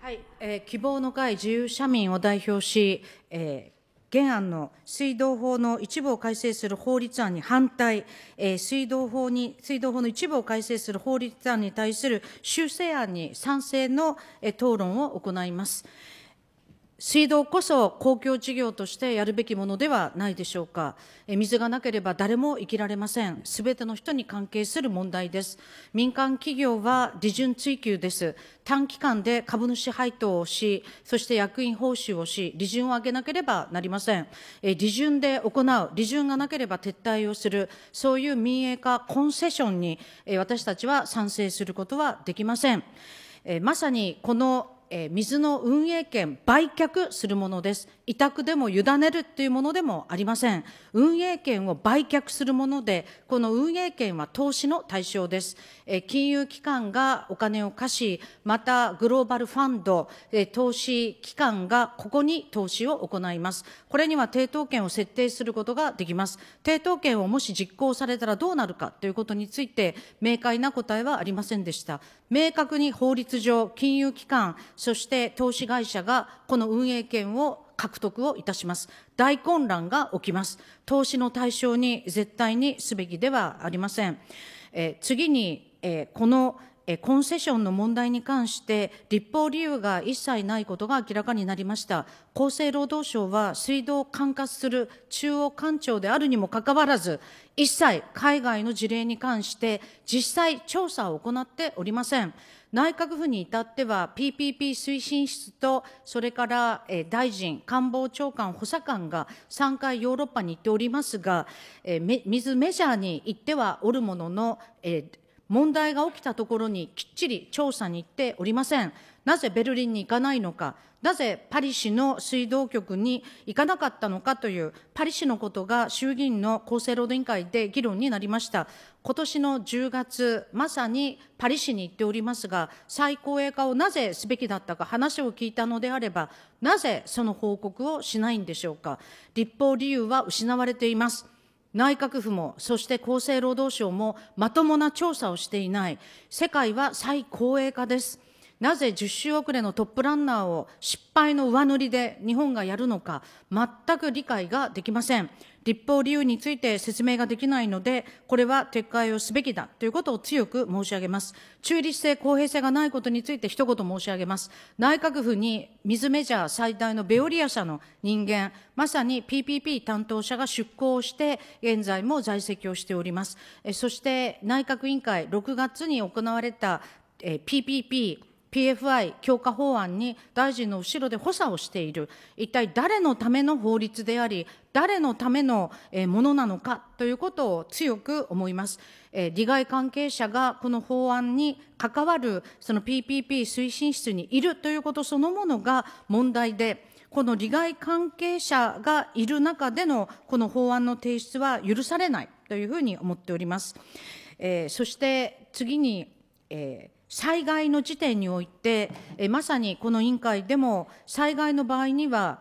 はい、えー、希望の会自由社民を代表し、えー、原案の水道法の一部を改正する法律案に反対、えー、水道法に水道法の一部を改正する法律案に対する修正案に賛成の、えー、討論を行います。水道こそ公共事業としてやるべきものではないでしょうか。水がなければ誰も生きられません。すべての人に関係する問題です。民間企業は利潤追求です。短期間で株主配当をし、そして役員報酬をし、利潤を上げなければなりません。利潤で行う、利潤がなければ撤退をする、そういう民営化、コンセッションに私たちは賛成することはできません。まさにこのえー、水の運営権売却するものです。委託でも委ねるというものでもありません。運営権を売却するもので、この運営権は投資の対象です。えー、金融機関がお金を貸し、またグローバルファンド、えー、投資機関がここに投資を行います。これには抵当権を設定することができます。抵当権をもし実行されたらどうなるかということについて、明快な答えはありませんでした。明確に法律上、金融機関、そして投資会社がこの運営権を獲得をいたします。大混乱が起きます。投資の対象に絶対にすべきではありません。えー、次に、えー、このコンセションの問題に関して立法理由が一切ないことが明らかになりました。厚生労働省は水道を管轄する中央官庁であるにもかかわらず、一切海外の事例に関して実際調査を行っておりません。内閣府に至っては PPP 推進室と、それから大臣、官房長官、補佐官が3回ヨーロッパに行っておりますが、水メジャーに行ってはおるものの、問題が起きたところにきっちり調査に行っておりません。なぜベルリンに行かないのか、なぜパリ市の水道局に行かなかったのかという、パリ市のことが衆議院の厚生労働委員会で議論になりました。今年の10月、まさにパリ市に行っておりますが、再公営化をなぜすべきだったか話を聞いたのであれば、なぜその報告をしないんでしょうか。立法理由は失われています。内閣府も、そして厚生労働省も、まともな調査をしていない、世界は再公営化です。なぜ10周遅れのトップランナーを失敗の上塗りで日本がやるのか、全く理解ができません。立法理由について説明ができないので、これは撤回をすべきだということを強く申し上げます。中立性、公平性がないことについて一言申し上げます。内閣府に水メジャー最大のベオリア社の人間、まさに PPP 担当者が出向して、現在も在籍をしております。そして内閣委員会、6月に行われた PPP PFI 強化法案に大臣の後ろで補佐をしている、一体誰のための法律であり、誰のためのものなのかということを強く思います。利害関係者がこの法案に関わるその PPP 推進室にいるということそのものが問題で、この利害関係者がいる中でのこの法案の提出は許されないというふうに思っております。えー、そして次に、えー災害の時点において、まさにこの委員会でも災害の場合には、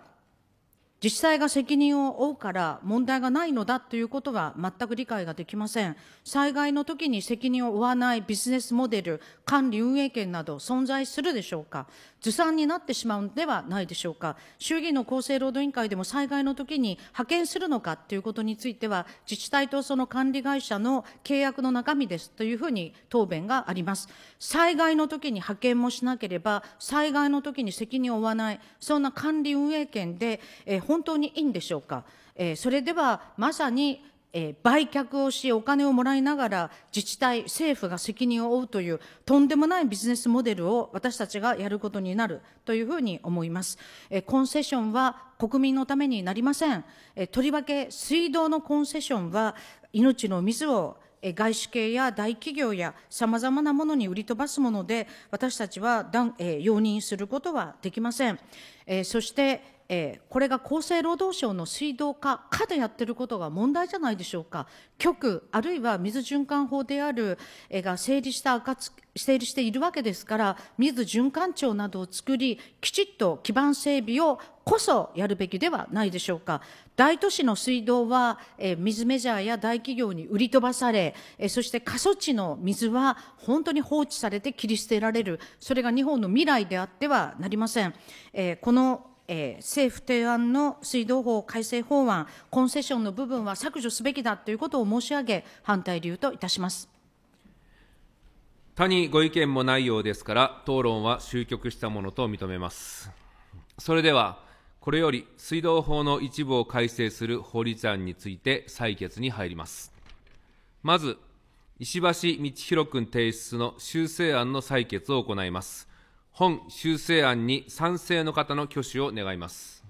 自治体が責任を負うから問題がないのだということは全く理解ができません。災害の時に責任を負わないビジネスモデル、管理運営権など存在するでしょうか。ずさんになってしまうんではないでしょうか。衆議院の厚生労働委員会でも災害の時に派遣するのかということについては、自治体とその管理会社の契約の中身ですというふうに答弁があります。災害の時に派遣もしなければ、災害の時に責任を負わない、そんな管理運営権で、え本当にいいんでしょうか、えー、それではまさに、えー、売却をしお金をもらいながら自治体政府が責任を負うというとんでもないビジネスモデルを私たちがやることになるというふうに思います、えー、コンセッションは国民のためになりません、えとりわけ水道のコンセッションは命の水を外資系や大企業やさまざまなものに売り飛ばすもので、私たちは容認することはできません。そして、えー、これが厚生労働省の水道課課でやってることが問題じゃないでしょうか局あるいは水循環法である、えー、が整理した整理しているわけですから、水循環庁などを作り、きちっと基盤整備をこそやるべきではないでしょうか。大都市の水道は、えー、水メジャーや大企業に売り飛ばされ、えー、そして過疎地の水は本当に放置されて切り捨てられる。それが日本の未来であってはなりません。えー、このえー、政府提案の水道法改正法案、コンセッションの部分は削除すべきだということを申し上げ、反対理由といたします。他にご意見もないようですから、討論は終局したものと認めます。それでは、これより水道法の一部を改正する法律案について採決に入ります。まず、石橋道弘君提出の修正案の採決を行います。本修正案に賛成の方の挙手を願います。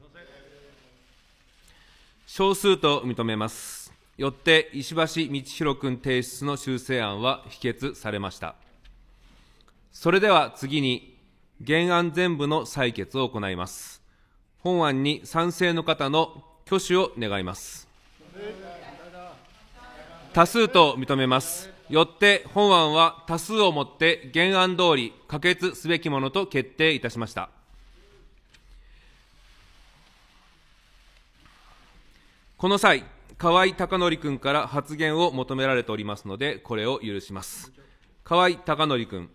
少数と認めます。よって石橋道弘君提出の修正案は否決されました。それでは次に原案全部の採決を行います。本案に賛成の方の挙手を願います。多数と認めます。よって本案は多数をもって原案通り可決すべきものと決定いたしました。この際、河合孝則君から発言を求められておりますので、これを許します。河合孝則君。